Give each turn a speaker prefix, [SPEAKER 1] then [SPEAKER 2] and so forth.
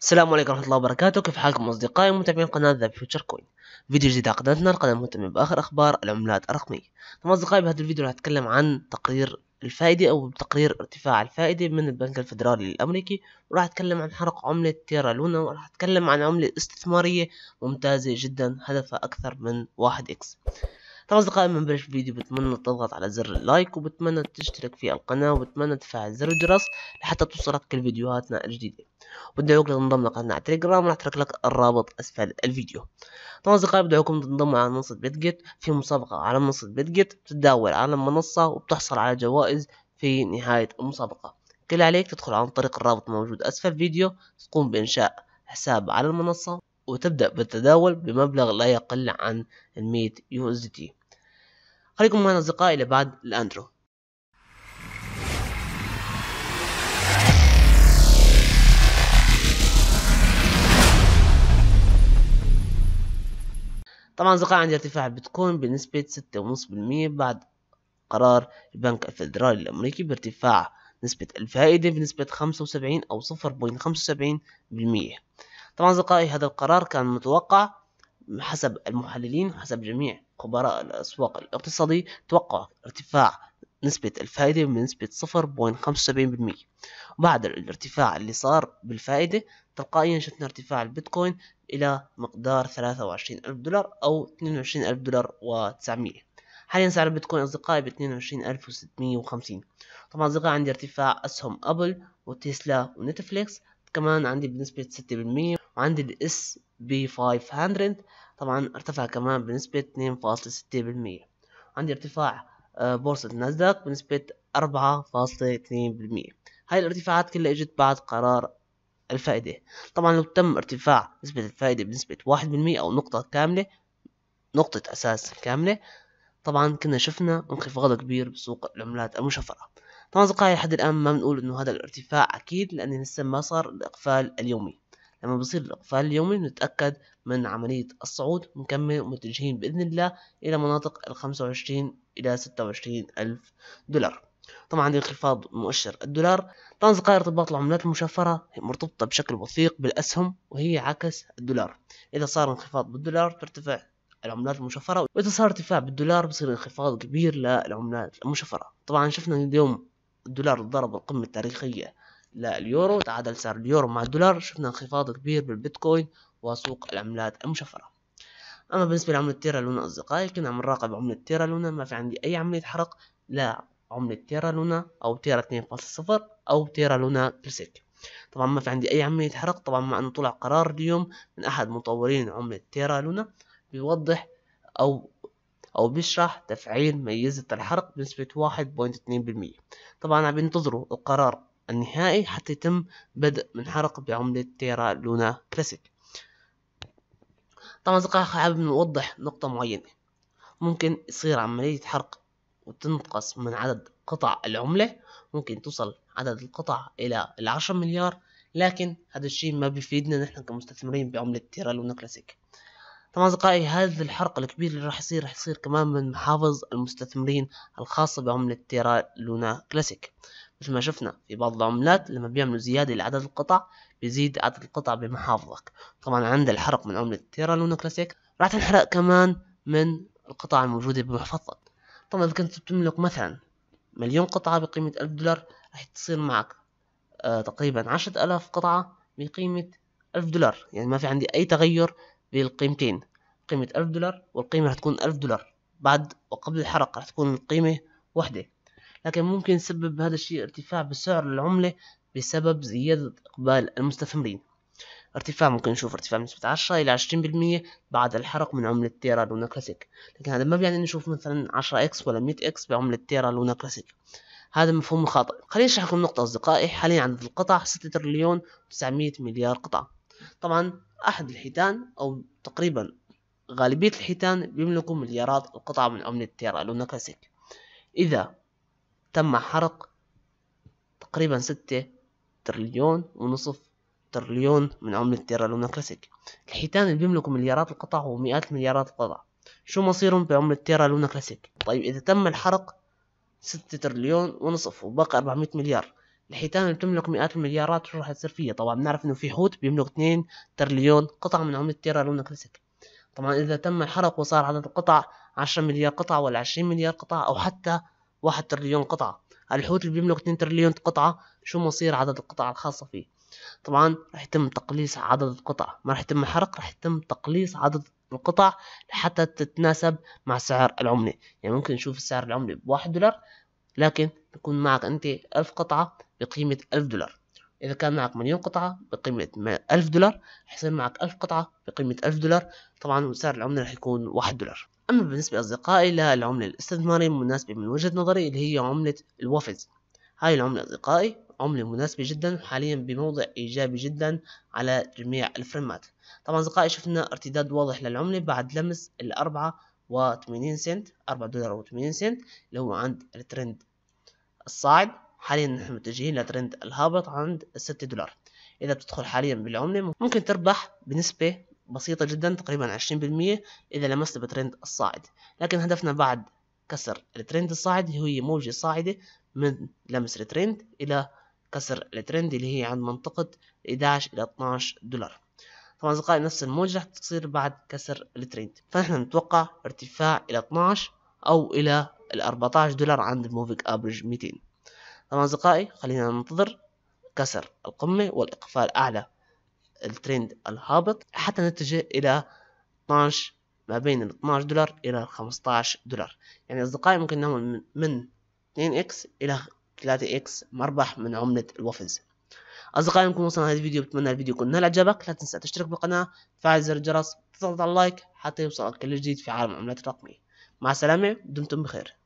[SPEAKER 1] السلام عليكم ورحمة الله وبركاته كيف حالكم أصدقائي متابعين قناة ذا فيوتشر كوين فيديو جديد على قناتنا القناة المهتمة بآخر أخبار العملات الرقمية طبعا نعم أصدقائي بهذا الفيديو راح أتكلم عن تقرير الفائدة أو تقرير ارتفاع الفائدة من البنك الفدرالي الأمريكي وراح أتكلم عن حرق عملة تيرا لونا وراح أتكلم عن عملة استثمارية ممتازة جدا هدفها أكثر من واحد إكس طبعا اصدقائي ما نبلش الفيديو بتمنى تضغط على زر اللايك وبتمنى تشترك في القناه وبتمنى تفعل زر الجرس لحتى توصلك كل فيديوهاتنا الجديده بدعوك لتنضم لقناة على تليجرام راح اترك لك الرابط اسفل الفيديو طبعا اصدقائي بدعوكم تنضموا على منصه بيتجيت في مسابقه على منصه بيتجيت بتتداول على المنصه وبتحصل على جوائز في نهايه المسابقه كل عليك تدخل عن طريق الرابط الموجود اسفل الفيديو تقوم بانشاء حساب على المنصه وتبدأ بالتداول بمبلغ لا يقل عن 100 يو اس دي خليكم معنا أصدقائي إلى بعد الأندرو طبعا أصدقائي عندي ارتفاع البيتكوين بنسبة ستة ونص بالمية بعد قرار البنك الفيدرالي الأمريكي بارتفاع نسبة الفائدة بنسبة خمسة وسبعين أو صفر بوينت خمسة وسبعين بالمية طبعا أصدقائي هذا القرار كان متوقع حسب المحللين وحسب جميع خبراء الأسواق الاقتصادي توقع ارتفاع نسبة الفائدة بنسبة 0.75% وبعد الارتفاع اللي صار بالفائدة تلقائيا شفنا ارتفاع البيتكوين إلى مقدار 23 ألف دولار أو 22 ألف دولار و900 حاليا سعر البيتكوين أصدقائي ب 22650 طبعا أصدقائي عندي ارتفاع أسهم أبل وتسلا ونتفليكس كمان عندي بنسبة 6% وعندي الاس بي 500 طبعا ارتفع كمان بنسبة 2.6% عندي ارتفاع آه، بورصة ناسداك بنسبة 4.2% هاي الارتفاعات كلها اجت بعد قرار الفائدة طبعا لو تم ارتفاع نسبة الفائدة بنسبة واحد بالمية أو نقطة كاملة نقطة أساس كاملة طبعا كنا شفنا انخفاض كبير بسوق العملات المشفرة طبعا أصدقائي لحد الآن ما بنقول إنه هذا الارتفاع أكيد لاني لسه ما صار الإقفال اليومي لما بصير الإقفال اليومي بنتأكد من عملية الصعود ونكمل متجهين بإذن الله إلى مناطق ال 25 إلى 26 ألف دولار طبعا انخفاض مؤشر الدولار طبعا ذخائر ارتباط العملات المشفرة مرتبطة بشكل وثيق بالأسهم وهي عكس الدولار إذا صار انخفاض بالدولار ترتفع العملات المشفرة وإذا صار ارتفاع بالدولار بصير انخفاض كبير للعملات المشفرة طبعا شفنا اليوم الدولار ضرب القمة التاريخية لليورو تعادل سعر اليورو مع الدولار شفنا انخفاض كبير بالبيتكوين وسوق العملات المشفرة أما بالنسبة لعملة تيرا لونا أصدقائي كنا عم نراقب عملة تيرا لونا ما في عندي أي عملية حرق لا عملة تيرا لونا أو تيرا 2.0 أو تيرا لونا كلاسيك طبعا ما في عندي أي عملية حرق طبعا مع أنه طلع قرار اليوم من أحد مطورين عملة تيرا لونا بيوضح أو أو بيشرح تفعيل ميزة الحرق بنسبة واحد بوينت اتنين بالمية طبعا عم ينتظروا القرار النهائي حتى يتم بدء من حرق بعملة تيرا لونا كلاسيك طبعا أصدقائي حابب نوضح نقطة معينة ممكن تصير عملية حرق وتنقص من عدد قطع العملة ممكن توصل عدد القطع إلى العشرة مليار لكن هذا الشيء ما بيفيدنا نحن كمستثمرين بعملة تيرا لونا كلاسيك طبعا أصدقائي هذا الحرق الكبير اللي راح يصير راح يصير كمان من محافظ المستثمرين الخاصة بعملة تيرا لونا كلاسيك مثل ما شفنا في بعض العملات لما بيعملوا زيادة لعدد القطع بيزيد عدد القطع بمحافظك طبعا عند الحرق من عملة تيرا لونو كلاسيك راح تنحرق كمان من القطع الموجودة بمحفظتك طبعا إذا كنت بتملك مثلا مليون قطعة بقيمة ألف دولار راح تصير معك آه تقريبا عشرة ألاف قطعة بقيمة ألف دولار يعني ما في عندي أي تغير بالقيمتين قيمة ألف دولار والقيمة راح تكون ألف دولار بعد وقبل الحرق راح تكون القيمة وحدة لكن ممكن يسبب هذا الشيء ارتفاع بسعر العملة بسبب زيادة إقبال المستثمرين ارتفاع ممكن نشوف ارتفاع بنسبة عشرة إلى عشرين بالمية بعد الحرق من عملة تيرا لونا كلاسيك لكن هذا ما بيعني نشوف مثلا عشرة إكس ولا مية إكس بعملة تيرا لونا كلاسيك هذا مفهوم خاطئ خليني أشرح لكم نقطة أصدقائي حاليا عدد القطع ستة تريليون وتسعمية مليار قطعة طبعا أحد الحيتان أو تقريبا غالبية الحيتان بيملكوا مليارات القطع من عملة تيرا لونا كلاسيك إذا تم حرق تقريبا ستة ترليون ونصف ترليون من عملة تيرا لونا كلاسيك الحيتان اللي بيملكوا مليارات القطع ومئات مليارات القطع شو مصيرهم بعملة تيرا لونا كلاسيك طيب إذا تم الحرق ستة ترليون ونصف وبقى 400 مليار الحيتان اللي بتملك مئات المليارات شو راح يصير فيها طبعا بنعرف انه في حوت بيملك 2 ترليون قطع من عملة تيرا لونا كلاسيك طبعا اذا تم الحرق وصار عدد القطع 10 مليار قطعة ولا 20 مليار قطعة او حتى 1 ترليون قطعة الحوت اللي بيملك 2 تريليون قطعة شو مصير عدد القطع الخاصة فيه طبعا راح يتم تقليص عدد القطع ما راح يتم حرق راح يتم تقليص عدد القطع حتى تتناسب مع سعر العملة يعني ممكن نشوف السعر العملة بواحد دولار لكن يكون معك أنت ألف قطعة بقيمة ألف دولار إذا كان معك مليون قطعة بقيمة ألف دولار حيصير معك ألف قطعة بقيمة ألف دولار طبعا سعر العملة راح يكون واحد دولار أما بالنسبة لأصدقائي لها العملة الاستثمارية المناسبة من وجهة نظري اللي هي عملة الوفز هاي العملة أصدقائي عملة مناسبة جدا وحاليا بموضع إيجابي جدا على جميع الفريمات طبعا أصدقائي شفنا ارتداد واضح للعملة بعد لمس الأربعة وثمانين سنت أربعة دولار وثمانين سنت اللي هو عند الترند الصاعد حاليا نحن متجهين لترند الهابط عند ستة دولار إذا بتدخل حاليا بالعملة ممكن تربح بنسبة بسيطة جدا تقريبا 20% إذا لمست بترند الصاعد لكن هدفنا بعد كسر الترند الصاعد هي موجة صاعدة من لمس الترند إلى كسر الترند اللي هي عند منطقة 11 إلى 12 دولار طبعا أصدقائي نفس الموجة رح تصير بعد كسر الترند فنحن نتوقع ارتفاع إلى 12 أو إلى ال 14 دولار عند الموفيك أبرج 200 طبعا أصدقائي خلينا ننتظر كسر القمة والإقفال أعلى الترند الهابط حتى نتجه إلى 12 ما بين ال 12 دولار إلى 15 دولار يعني أصدقائي ممكن نعمل من 2x إلى 3x مربح من عملة الوفز أصدقائي ممكن وصلنا هذا الفيديو بتمنى الفيديو يكون نال إعجابك لا تنسى تشترك بالقناة تفعل زر الجرس تضغط على اللايك حتى يوصلك كل جديد في عالم العملات الرقمية مع السلامة دمتم بخير